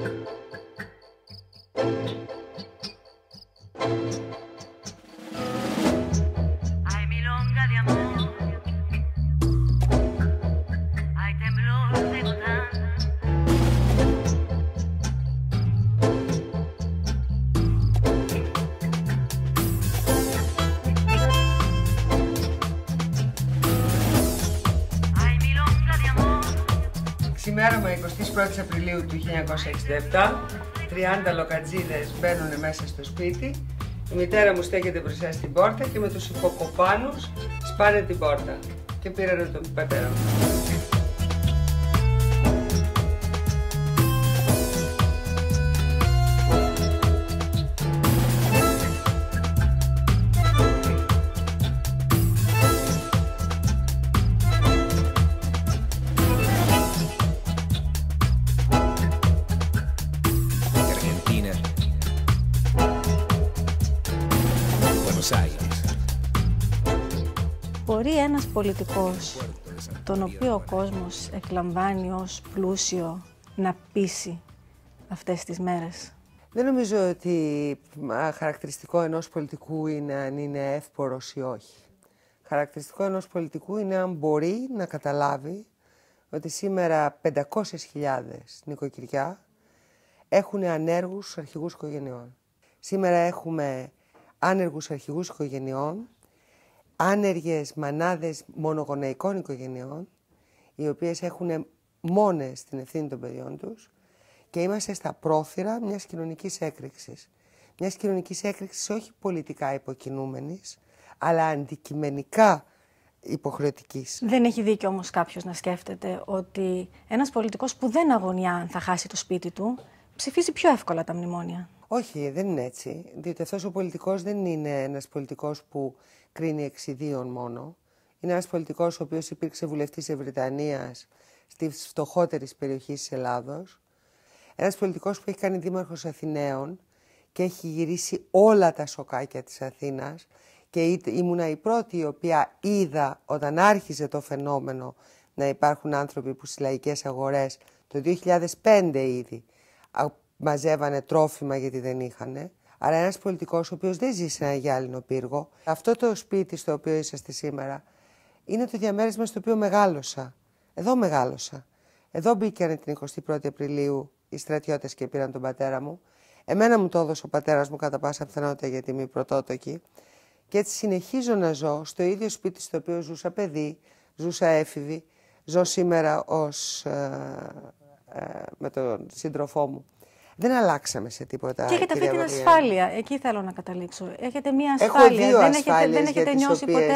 thank you 1η Απριλίου του 1967, 30 λοκατζίδες μπαίνουν μέσα στο σπίτι, η μητέρα μου στέκεται μπροστά στην πόρτα και με τους υποκοπάνους σπάνε την πόρτα και πήραν τον πατέρα μου. Μπορεί ένας πολιτικός, τον οποίο ο κόσμος εκλαμβάνει ως πλούσιο, να πείσει αυτές τις μέρες. Δεν νομίζω ότι χαρακτηριστικό ενός πολιτικού είναι αν είναι εύπορος ή όχι. Χαρακτηριστικό ενός πολιτικού είναι αν μπορεί να καταλάβει ότι σήμερα 500.000 νοικοκυριά έχουν ανέργους αρχηγούς οικογενειών. Σήμερα έχουμε άνεργους αρχηγούς οικογενειών, άνεργες μανάδες μονογονεϊκών οικογενειών, οι οποίες έχουν μόνες την ευθύνη των παιδιών τους και είμαστε στα πρόθυρα μιας κοινωνικής έκρηξης. Μιας κοινωνικής έκρηξης όχι πολιτικά υποκινούμενης, αλλά αντικειμενικά υποχρεωτικής. Δεν έχει δίκιο όμως κάποιος να σκέφτεται ότι ένας πολιτικός που δεν αγωνιά αν θα χάσει το σπίτι του, ψηφίζει πιο εύκολα τα μνημόνια. Όχι, δεν είναι έτσι. Διότι αυτός ο πολιτικός δεν είναι ένας πολιτικός που κρίνει εξιδίων μόνο. Είναι ένας πολιτικός ο οποίος υπήρξε βουλευτής της Βρετανίας στη φτωχότερη περιοχή της Ελλάδος. Ένας πολιτικός που έχει κάνει δήμαρχος Αθηναίων και έχει γυρίσει όλα τα σοκάκια της Αθήνας και ήμουνα η πρώτη η οποία είδα όταν άρχιζε το φαινόμενο να υπάρχουν άνθρωποι που στις λαϊκές αγορές το 2005 ήδη μαζεύανε τρόφιμα γιατί δεν είχανε. Άρα ένας πολιτικός ο οποίος δεν ζει σε ένα γυάλινο πύργο, αυτό το σπίτι στο οποίο είσαστε σήμερα, είναι το διαμέρισμα στο οποίο μεγάλωσα. Εδώ μεγάλωσα. Εδώ μπήκαν την 21η Απριλίου οι στρατιώτες και πήραν τον πατέρα μου. Εμένα μου το έδωσε ο πατέρας μου κατά πάσα πιθανότητα γιατί είμαι πρωτότοκη. Και έτσι συνεχίζω να ζω στο ίδιο σπίτι στο οποίο ζούσα παιδί, ζούσα έφηβη, ζω σήμερα ως, ε, ε με τον σύντροφό μου δεν αλλάξαμε σε τίποτα. Και έχετε αυτή την ασφάλεια. Εκεί θέλω να καταλήξω. Έχετε μία ασφάλεια. δεν έχετε, δεν έχετε νιώσει ποτέ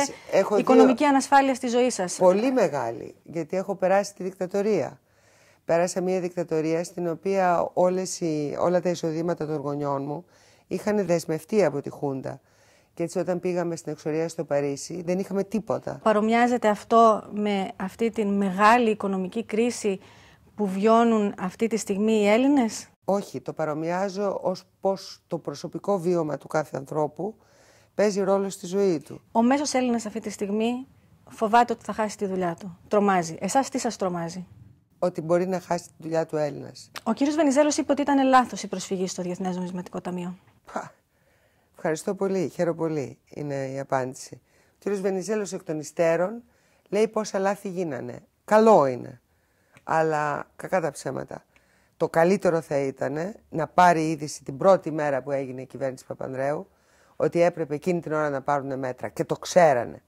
οικονομική δύο... ανασφάλεια στη ζωή σας. Πολύ μεγάλη. Γιατί έχω περάσει τη δικτατορία. Πέρασα μία δικτατορία στην οποία όλες οι, όλα τα εισοδήματα των γονιών μου είχαν δεσμευτεί από τη Χούντα. Και έτσι όταν πήγαμε στην εξορία στο Παρίσι δεν είχαμε τίποτα. Παρομοιάζεται αυτό με αυτή τη μεγάλη οικονομική κρίση που βιώνουν αυτή τη στιγμή οι Έλληνες. Όχι, το παρομοιάζω ως πως το προσωπικό βίωμα του κάθε ανθρώπου παίζει ρόλο στη ζωή του. Ο μέσος Έλληνας αυτή τη στιγμή φοβάται ότι θα χάσει τη δουλειά του. Τρομάζει. Εσάς τι σας τρομάζει. Ότι μπορεί να χάσει τη δουλειά του Έλληνας. Ο κύριος Βενιζέλος είπε ότι ήταν λάθος η προσφυγή στο Διεθνές Νομισματικό Ταμείο. Πα. Ευχαριστώ πολύ. Χαίρομαι πολύ. Είναι η απάντηση. Ο κύριος Βενιζέλος εκ των υστέρων λέει πόσα λάθη γίνανε. Καλό είναι. Αλλά κακά τα ψέματα. Το καλύτερο θα ήταν να πάρει η είδηση την πρώτη μέρα που έγινε η κυβέρνηση Παπανδρέου ότι έπρεπε εκείνη την ώρα να πάρουν μέτρα και το ξέρανε.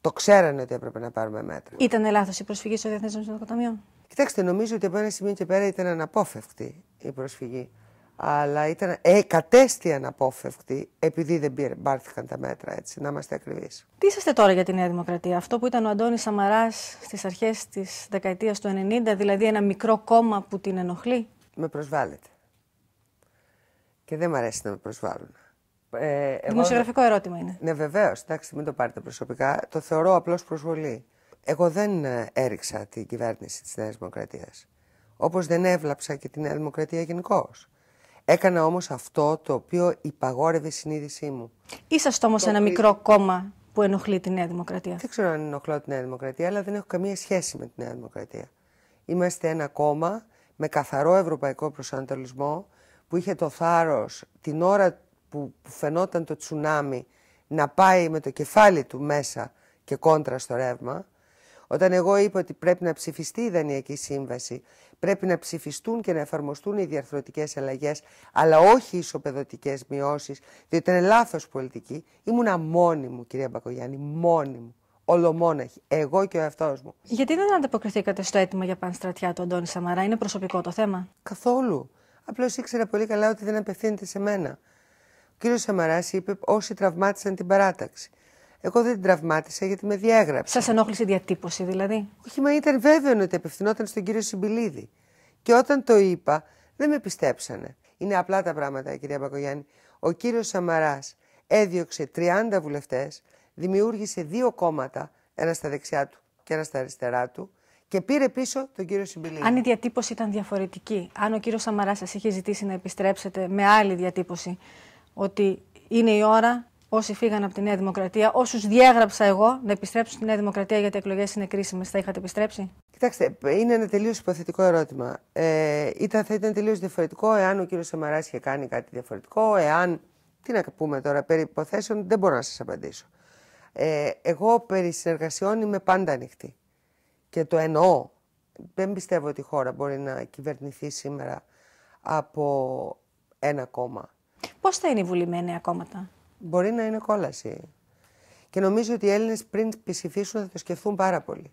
Το ξέρανε ότι έπρεπε να πάρουμε μέτρα. Ήταν λάθος η προσφυγή στο Διεθνές Νομισματικό Ταμείο. Κοιτάξτε, νομίζω ότι από ένα σημείο και πέρα ήταν αναπόφευκτη η προσφυγή αλλά ήταν ε, κατέστη αναπόφευκτη επειδή δεν πάρθηκαν τα μέτρα έτσι, να είμαστε ακριβείς. Τι είσαστε τώρα για τη Νέα Δημοκρατία, αυτό που ήταν ο Αντώνης Σαμαράς στις αρχές της δεκαετίας του 90, δηλαδή ένα μικρό κόμμα που την ενοχλεί. Με προσβάλλεται και δεν μ' αρέσει να με προσβάλλουν. Ε, εγώ... Δημοσιογραφικό ερώτημα είναι. Ναι, βεβαίως. Εντάξει, μην το πάρετε προσωπικά. Το θεωρώ απλώς προσβολή. Εγώ δεν ε, έριξα την κυβέρνηση της Νέας Δημοκρατίας. Όπως δεν έβλαψα και τη Νέα Δημοκρατία γενικώς. Έκανα όμως αυτό το οποίο υπαγόρευε η συνείδησή μου. Είσαστε όμως το ένα μικρό κόμμα που ενοχλεί τη Νέα Δημοκρατία. Δεν ξέρω αν ενοχλώ τη Νέα Δημοκρατία, αλλά δεν έχω καμία σχέση με τη Νέα Δημοκρατία. Είμαστε ένα κόμμα με καθαρό ευρωπαϊκό προσανατολισμό που είχε το θάρρος την ώρα που φαινόταν το τσουνάμι να πάει με το κεφάλι του μέσα και κόντρα στο ρεύμα όταν εγώ είπα ότι πρέπει να ψηφιστεί η Δανειακή Σύμβαση, πρέπει να ψηφιστούν και να εφαρμοστούν οι διαρθρωτικές αλλαγές, αλλά όχι οι ισοπεδωτικές μειώσεις, διότι ήταν λάθος πολιτική, ήμουνα μόνη μου, κυρία Μπακογιάννη, μόνη μου. Ολομόναχη, εγώ και ο εαυτός μου. Γιατί δεν ανταποκριθήκατε στο αίτημα για πανστρατιά του Αντώνη Σαμαρά, Είναι προσωπικό το θέμα. Καθόλου. Απλώς ήξερα πολύ καλά ότι δεν απευθύνεται σε μένα. Ο κύριος Σαμαράς είπε όσοι τραυμάτισαν την παράταξη. Εγώ δεν την τραυμάτισα γιατί με διέγραψε. Σας ενόχλησε η διατύπωση δηλαδή. Όχι, μα ήταν βέβαιο ότι απευθυνόταν στον κύριο Σιμπηλίδη. Και όταν το είπα, δεν με πιστέψανε. Είναι απλά τα πράγματα, κυρία Μπακογιάννη. Ο κύριος Σαμαράς έδιωξε 30 βουλευτές, δημιούργησε δύο κόμματα, ένα στα δεξιά του και ένα στα αριστερά του, και πήρε πίσω τον κύριο Σιμπηλίδη. Αν η διατύπωση ήταν διαφορετική, αν ο κύριος Σαμαράς σας είχε ζητήσει να επιστρέψετε με άλλη διατύπωση, ότι είναι η ώρα όσοι φύγαν από τη Νέα Δημοκρατία, όσους διέγραψα εγώ να επιστρέψουν στη Νέα Δημοκρατία γιατί οι εκλογές είναι κρίσιμες, θα είχατε επιστρέψει. Κοιτάξτε, είναι ένα τελείως υποθετικό ερώτημα. Ε, ήταν, θα ήταν τελείως διαφορετικό εάν ο κύριος Σαμαράς είχε κάνει κάτι διαφορετικό, εάν. Τι να πούμε τώρα περί υποθέσεων, δεν μπορώ να σας απαντήσω. Ε, εγώ περί συνεργασιών είμαι πάντα ανοιχτή. Και το εννοώ. Δεν πιστεύω ότι η χώρα μπορεί να κυβερνηθεί σήμερα από ένα κόμμα. Πώς θα είναι η Βουλή με νέα κόμματα? μπορεί να είναι κόλαση. Και νομίζω ότι οι Έλληνες πριν ψηφίσουν θα το σκεφτούν πάρα πολύ.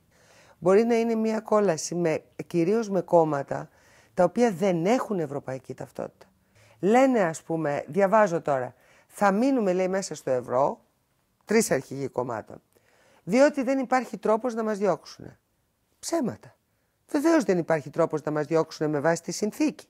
Μπορεί να είναι μια κόλαση με, κυρίως με κόμματα τα οποία δεν έχουν ευρωπαϊκή ταυτότητα. Λένε ας πούμε, διαβάζω τώρα, θα μείνουμε λέει μέσα στο ευρώ, τρεις αρχηγοί κομμάτων, διότι δεν υπάρχει τρόπος να μας διώξουν. Ψέματα. Βεβαίως δεν υπάρχει τρόπος να μας διώξουν με βάση τη συνθήκη.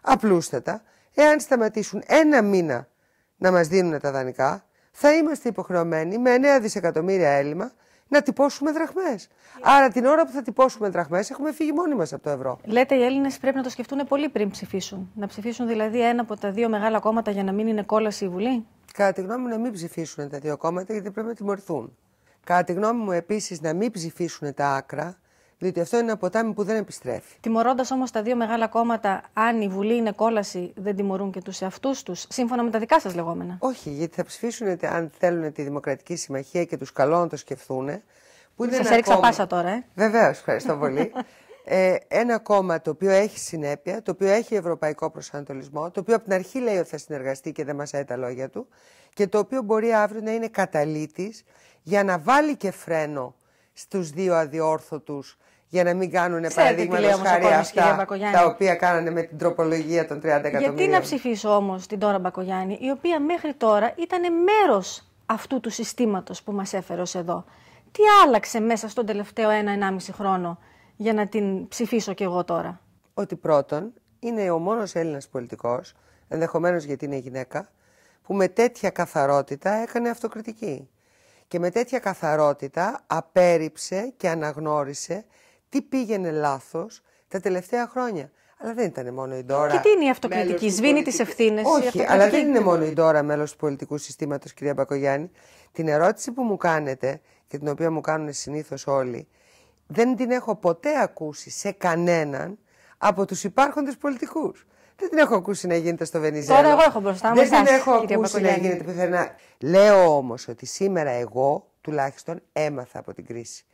Απλούστατα, εάν σταματήσουν ένα μήνα να μας δίνουν τα δανεικά, θα είμαστε υποχρεωμένοι με 9 δισεκατομμύρια έλλειμμα να τυπώσουμε δραχμές. Yeah. Άρα την ώρα που θα τυπώσουμε δραχμές, έχουμε φύγει μόνοι μας από το ευρώ. Λέτε, οι Έλληνες πρέπει να το σκεφτούν πολύ πριν ψηφίσουν. Να ψηφίσουν δηλαδή ένα από τα δύο μεγάλα κόμματα για να μην είναι κόλαση η Βουλή. Κατά τη γνώμη μου, να μην ψηφίσουν τα δύο κόμματα, γιατί πρέπει να τιμωρηθούν. Κατά τη γνώμη μου, επίσης, να μην ψηφίσουν τα άκρα, διότι αυτό είναι ένα ποτάμι που δεν επιστρέφει. Τιμωρώντας όμως τα δύο μεγάλα κόμματα, αν η Βουλή είναι κόλαση, δεν τιμωρούν και τους εαυτούς τους, σύμφωνα με τα δικά σας λεγόμενα. Όχι, γιατί θα ψηφίσουν αν θέλουν τη Δημοκρατική Συμμαχία και τους καλώ να το σκεφτούν. Σα έριξα κόμμα... πάσα τώρα, ε. Βεβαίως, ευχαριστώ πολύ. ε, ένα κόμμα το οποίο έχει συνέπεια, το οποίο έχει ευρωπαϊκό προσανατολισμό, το οποίο από την αρχή λέει ότι θα συνεργαστεί και δεν μασάει τα λόγια του και το οποίο μπορεί αύριο να είναι καταλήτης για να βάλει και φρένο στους δύο αδιόρθωτους για να μην κάνουν παραδείγματο χάρη αυτά τα οποία κάνανε με την τροπολογία των 30 εκατομμυρίων. Γιατί να ψηφίσω όμως την Τώρα Μπακογιάννη, η οποία μέχρι τώρα ήταν μέρος αυτού του συστήματος που μας έφερε εδώ. Τι άλλαξε μέσα στον τελευταίο ένα-ενάμιση χρόνο για να την ψηφίσω κι εγώ τώρα. Ότι πρώτον είναι ο μόνος Έλληνας πολιτικός, ενδεχομένως γιατί είναι γυναίκα, που με τέτοια καθαρότητα έκανε αυτοκριτική. Και με τέτοια καθαρότητα απέρριψε και αναγνώρισε τι πήγαινε λάθος τα τελευταία χρόνια. Αλλά δεν ήταν μόνο η Ντόρα. Και τι είναι η αυτοκριτική, σβήνει τις ευθύνε. Όχι, αλλά δεν είναι μόνο η Ντόρα μέλος του πολιτικού συστήματος, κυρία Μπακογιάννη. Την ερώτηση που μου κάνετε και την οποία μου κάνουν συνήθως όλοι, δεν την έχω ποτέ ακούσει σε κανέναν από τους υπάρχοντες πολιτικούς. Δεν την έχω ακούσει να γίνεται στο Βενιζέλο. Τώρα εγώ έχω μπροστά μου. Δεν την έχω ακούσει να γίνεται πουθενά. Λέω όμως ότι σήμερα εγώ τουλάχιστον έμαθα από την κρίση.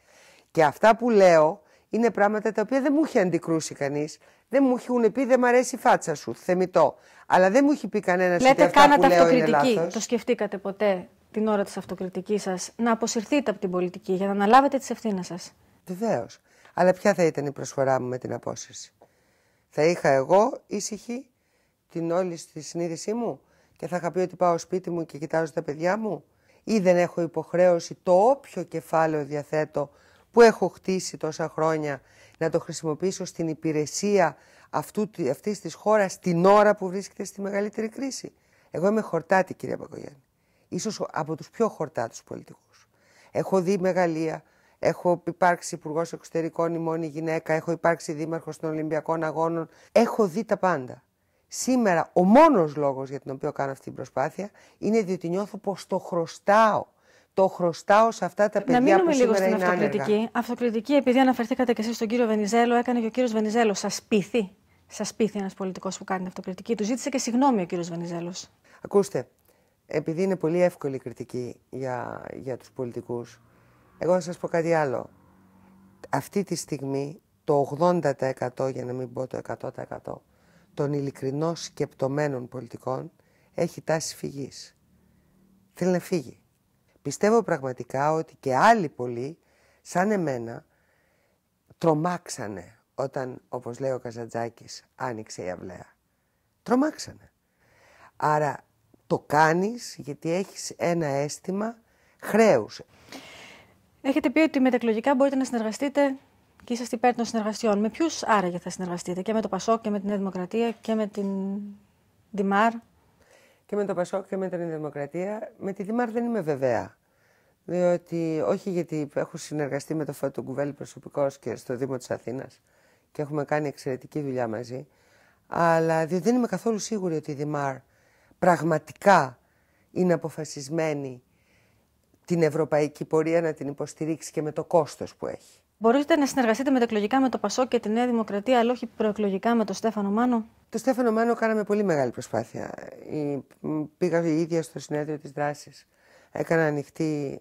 Και αυτά που λέω είναι πράγματα τα οποία δεν μου είχε αντικρούσει κανείς. Δεν μου έχουν πει δεν μου αρέσει η φάτσα σου, θεμητό. Αλλά δεν μου έχει πει κανένας ότι αυτά κάνατε που αυτοκριτική. Λέω είναι το σκεφτήκατε ποτέ την ώρα της αυτοκριτικής σας να αποσυρθείτε από την πολιτική για να αναλάβετε τις ευθύνες σας. Βεβαίως. Αλλά ποια θα ήταν η προσφορά μου με την απόσυρση. Θα είχα εγώ ήσυχη την όλη στη συνείδησή μου και θα είχα πει ότι πάω σπίτι μου και κοιτάζω τα παιδιά μου ή δεν έχω υποχρέωση το όποιο κεφάλαιο διαθέτω που έχω χτίσει τόσα χρόνια να το χρησιμοποιήσω στην υπηρεσία αυτού, αυτής της χώρας την ώρα που βρίσκεται στη μεγαλύτερη κρίση. Εγώ είμαι χορτάτη κυρία Παγκογιάννη. Ίσως από τους πιο χορτάτους πολιτικούς. Έχω δει μεγαλεία, έχω υπάρξει υπουργός εξωτερικών η μόνη γυναίκα, έχω υπάρξει δήμαρχος των Ολυμπιακών Αγώνων. Έχω δει τα πάντα. Σήμερα ο μόνος λόγος για τον οποίο κάνω αυτή την προσπάθεια είναι διότι νιώθω πως το χρωστάω το χρωστάω σε αυτά τα παιδιά που σήμερα είναι Να μείνουμε λίγο στην αυτοκριτική. Αυτοκριτική, επειδή αναφερθήκατε και εσείς στον κύριο Βενιζέλο, έκανε και ο κύριος Βενιζέλος. Σας πείθει, σας πείθει ένας πολιτικός που κάνει αυτοκριτική. Του ζήτησε και συγγνώμη ο κύριος Βενιζέλος. Ακούστε, επειδή είναι πολύ εύκολη η κριτική για, για τους πολιτικούς, εγώ θα σας πω κάτι άλλο. Αυτή τη στιγμή το 80% για να μην πω το 100% των ειλικρινών σκεπτομένων πολιτικών έχει τάση φυγής. Θέλει να φύγει. Πιστεύω πραγματικά ότι και άλλοι πολλοί, σαν εμένα, τρομάξανε όταν, όπως λέει ο Καζαντζάκης, άνοιξε η αυλαία. Τρομάξανε. Άρα το κάνεις γιατί έχεις ένα αίσθημα χρέους. Έχετε πει ότι εκλογικά μπορείτε να συνεργαστείτε και είσαστε υπέρ των συνεργασιών. Με ποιους άραγε θα συνεργαστείτε, και με το Πασόκ και με την Δημοκρατία και με την Δημάρ και με το Πασόκ και με την Δημοκρατία. Με τη Δήμαρ δεν είμαι βεβαία. Διότι όχι γιατί έχω συνεργαστεί με το Φώτο Κουβέλη προσωπικώς και στο Δήμο της Αθήνας και έχουμε κάνει εξαιρετική δουλειά μαζί, αλλά διότι δεν είμαι καθόλου σίγουρη ότι η Δημάρ πραγματικά είναι αποφασισμένη την ευρωπαϊκή πορεία να την υποστηρίξει και με το κόστος που έχει. Μπορείτε να συνεργαστείτε με εκλογικά με το Πασό και τη Νέα Δημοκρατία, αλλά όχι προεκλογικά με τον Στέφανο Μάνο. Το Στέφανο Μάνο κάναμε πολύ μεγάλη προσπάθεια. Πήγα η ίδια στο συνέδριο της δράσης. Έκανα ανοιχτή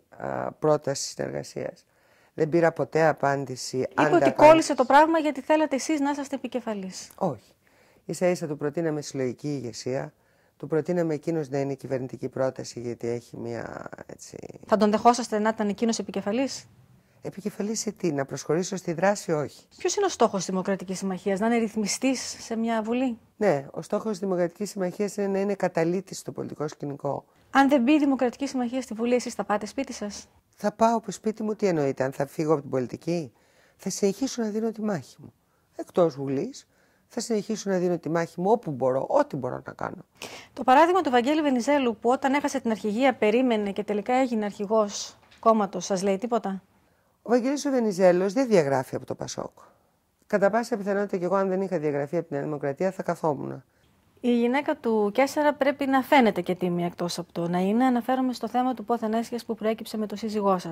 πρόταση συνεργασίας. Δεν πήρα ποτέ απάντηση. Είπε ότι κόλλησε το πράγμα γιατί θέλατε εσείς να είσαστε επικεφαλής. Όχι. σα ίσα του προτείναμε συλλογική ηγεσία. Του προτείναμε εκείνος να είναι κυβερνητική πρόταση, γιατί έχει μία. Έτσι... Θα τον δεχόσαστε να ήταν εκείνος επικεφαλής επικεφαλής σε τι, να προσχωρήσω στη δράση, όχι. Ποιος είναι ο στόχος της Δημοκρατικής Συμμαχίας, να είναι ρυθμιστής σε μια βουλή. Ναι, ο στόχος της Δημοκρατικής Συμμαχίας είναι να είναι καταλήτης στο πολιτικό σκηνικό. Αν δεν μπει η Δημοκρατική Συμμαχία στη Βουλή, εσείς θα πάτε σπίτι σας. Θα πάω από σπίτι μου, τι εννοείται, αν θα φύγω από την πολιτική. Θα συνεχίσω να δίνω τη μάχη μου. Εκτός Βουλής, θα συνεχίσω να δίνω τη μάχη μου όπου μπορώ, ό,τι μπορώ να κάνω. Το παράδειγμα του Βαγγέλη Βενιζέλου που όταν έχασε την αρχηγία περίμενε και τελικά έγινε αρχηγός κόμματος, σας λέει τίποτα. Ο Βαγγελής ο Βενιζέλος δεν διαγράφει από το Πασόκ. Κατά πάσα πιθανότητα και εγώ αν δεν είχα διαγραφεί από την Δημοκρατία θα καθόμουν. Η γυναίκα του Κέσσερα πρέπει να φαίνεται και τίμια εκτός από το να είναι. Αναφέρομαι στο θέμα του πόθεν που προέκυψε με το σύζυγό σας.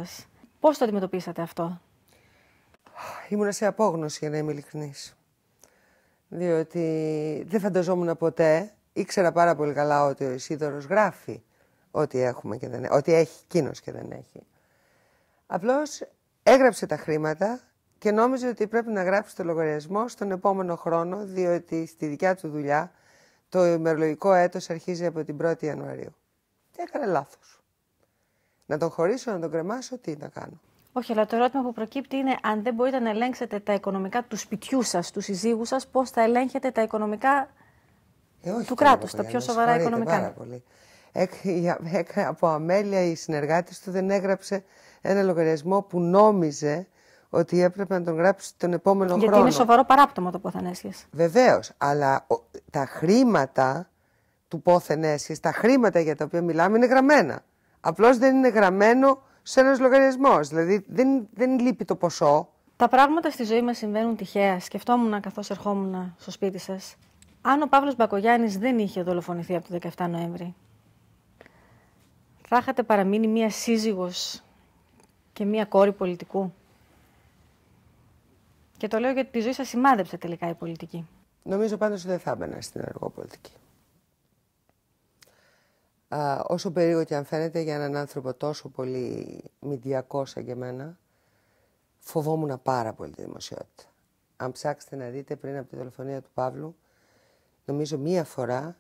Πώς το αντιμετωπίσατε αυτό, Ήμουνα σε απόγνωση για να είμαι ειλικρινής. Διότι δεν φανταζόμουν ποτέ, ήξερα πάρα πολύ καλά ότι ο Ισίδωρος γράφει ό,τι, έχουμε και δεν... ό,τι έχει εκείνος και δεν έχει. Απλώς έγραψε τα χρήματα και νόμιζε ότι πρέπει να γράψει το λογαριασμό στον επόμενο χρόνο, διότι στη δικιά του δουλειά το ημερολογικό έτος αρχίζει από την 1η Ιανουαρίου. Και έκανε λάθος. Να τον χωρίσω, να τον κρεμάσω, τι να κάνω. Όχι, αλλά το ερώτημα που προκύπτει είναι αν δεν μπορείτε να ελέγξετε τα οικονομικά του σπιτιού σας, του συζύγου σας, πώς θα ελέγχετε τα οικονομικά ε, όχι του κράτους, τα πιο σοβαρά οικονομικά. Πάρα πολύ. Έκ, από αμέλεια η συνεργάτη του δεν έγραψε ένα λογαριασμό που νόμιζε ότι έπρεπε να τον γράψει τον επόμενο Γιατί χρόνο. Γιατί είναι σοβαρό παράπτωμα το πόθεν έσχες. Βεβαίως. Αλλά τα χρήματα του πόθεν έσχες, τα χρήματα για τα οποία μιλάμε είναι γραμμένα. Απλώς δεν είναι γραμμένο σε ένας λογαριασμός. Δηλαδή δεν, δεν λείπει το ποσό. Τα πράγματα στη ζωή μας συμβαίνουν τυχαία. Σκεφτόμουν καθώς ερχόμουν στο σπίτι σας, Αν ο Παύλος Μπακογιάννης δεν είχε δολοφονηθεί από το 17 Νοέμβρη, θα είχατε παραμείνει μία σύζυγος και μία κόρη πολιτικού. Και το λέω γιατί τη ζωή σας σημάδεψε τελικά η πολιτική. Νομίζω πάντως ότι δεν θα έμπαινα στην εργοπολιτική. Α, όσο περίεργο και αν φαίνεται για έναν άνθρωπο τόσο πολύ μηδιακό σαν και εμένα, φοβόμουν πάρα πολύ τη δημοσιότητα. Αν ψάξετε να δείτε πριν από τη δολοφονία του Παύλου, νομίζω μία φορά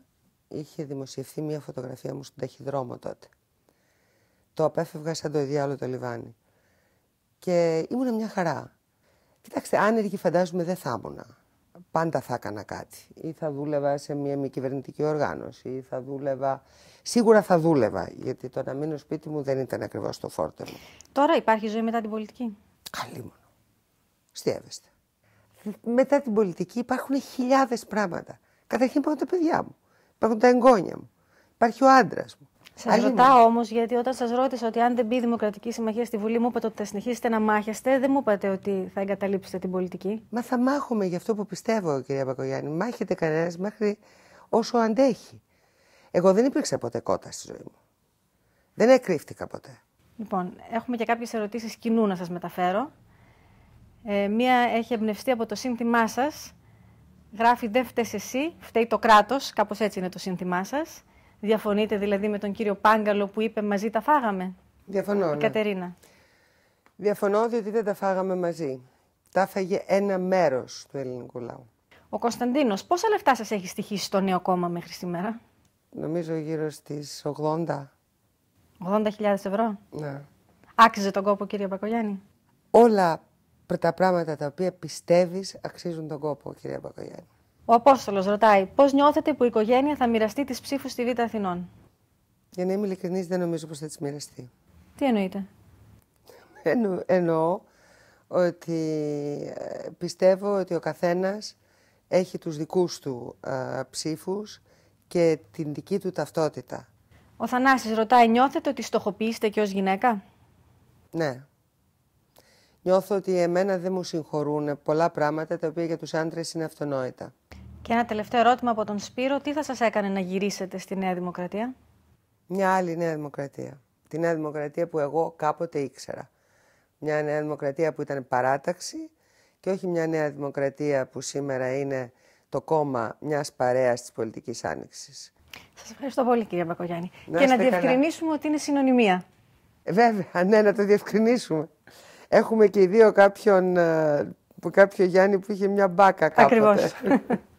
είχε δημοσιευθεί μία φωτογραφία μου στον ταχυδρόμο τότε. Το απέφευγα σαν το διάλογο το λιβάνι και ήμουν μια χαρά. Κοιτάξτε, άνεργη φαντάζομαι δεν θα ήμουν. Πάντα θα έκανα κάτι. Ή θα δούλευα σε μια μη κυβερνητική οργάνωση, ή θα δούλευα. Σίγουρα θα δούλευα, γιατί το να μείνω σπίτι μου δεν ήταν ακριβώς το φόρτο μου. Τώρα υπάρχει ζωή μετά την πολιτική. Καλή μου. Στιέβεστε. Μετά την πολιτική υπάρχουν χιλιάδες πράγματα. Καταρχήν υπάρχουν τα παιδιά μου, υπάρχουν τα εγγόνια μου, υπάρχει ο άντρας μου. Σας ρωτάω όμως, γιατί όταν σας ρώτησα ότι αν δεν μπει η Δημοκρατική Συμμαχία στη Βουλή, μου είπατε ότι θα συνεχίσετε να μάχεστε, δεν μου είπατε ότι θα εγκαταλείψετε την πολιτική. Μα θα μάχομαι για αυτό που πιστεύω, κυρία Πακογιάννη. Μάχεται κανένας μέχρι όσο αντέχει. Εγώ δεν υπήρξα ποτέ κότα στη ζωή μου. Δεν εκρύφτηκα ποτέ. Λοιπόν, έχουμε και κάποιες ερωτήσεις κοινού να σας μεταφέρω. Ε, μία έχει εμπνευστεί από το σύνθημά σας. Γράφει Δεν φταίει εσύ, φταίει το κράτος. Κάπως έτσι είναι το σύνθημά σας. Διαφωνείτε δηλαδή με τον κύριο Πάγκαλο που είπε μαζί τα φάγαμε. Διαφωνώ. Η ναι. Κατερίνα. Διαφωνώ διότι δεν τα φάγαμε μαζί. Τα φάγε ένα μέρος του ελληνικού λαού. Ο Κωνσταντίνος, πόσα λεφτά σας έχει στοιχήσει στο νέο κόμμα μέχρι σήμερα, Νομίζω γύρω στις 80. 80.000 ευρώ. Ναι. Άξιζε τον κόπο, κύριε Πακογιάννη. Όλα τα πράγματα τα οποία πιστεύεις αξίζουν τον κόπο, κύριε Πακογιάννη. Ο Απόστολος ρωτάει, πώς νιώθετε που η οικογένεια θα μοιραστεί τις ψήφους στη Β' Αθηνών. Για να είμαι ειλικρινής, δεν νομίζω πως θα τις μοιραστεί. Τι εννοείτε. εννοώ ότι ε, πιστεύω ότι ο καθένας έχει τους δικούς του ψήφου ε, ψήφους και την δική του ταυτότητα. Ο Θανάσης ρωτάει, νιώθετε ότι στοχοποιήσετε και ως γυναίκα? Ναι. Νιώθω ότι εμένα δεν μου συγχωρούν πολλά πράγματα τα οποία για τους άντρες είναι αυτονόητα. Και ένα τελευταίο ερώτημα από τον Σπύρο. Τι θα σας έκανε να γυρίσετε στη Νέα Δημοκρατία? Μια άλλη Νέα Δημοκρατία. Τη Νέα Δημοκρατία που εγώ κάποτε ήξερα. Μια Νέα Δημοκρατία που ήταν παράταξη και όχι μια Νέα Δημοκρατία που σήμερα είναι το κόμμα μιας παρέας της πολιτικής άνοιξης. Σας ευχαριστώ πολύ κυρία Μπακογιάννη. Να και να διευκρινίσουμε ότι είναι συνωνυμία. Ε, βέβαια, ναι, να το διευκρινίσουμε. Έχουμε και οι δύο κάποιον, ε, κάποιο Γιάννη που είχε μια μπάκα κάποτε. Ακριβώς.